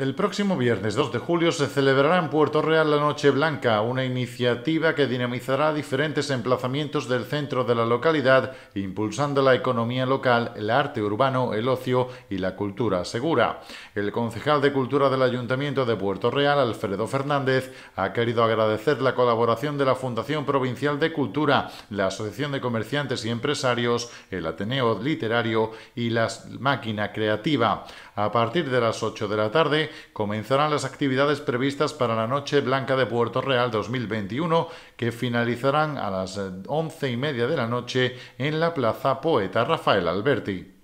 El próximo viernes 2 de julio se celebrará en Puerto Real la Noche Blanca, una iniciativa que dinamizará diferentes emplazamientos del centro de la localidad, impulsando la economía local, el arte urbano, el ocio y la cultura segura. El concejal de Cultura del Ayuntamiento de Puerto Real, Alfredo Fernández, ha querido agradecer la colaboración de la Fundación Provincial de Cultura, la Asociación de Comerciantes y Empresarios, el Ateneo Literario y la Máquina Creativa. A partir de las 8 de la tarde, comenzarán las actividades previstas para la Noche Blanca de Puerto Real 2021, que finalizarán a las once y media de la noche en la Plaza Poeta Rafael Alberti.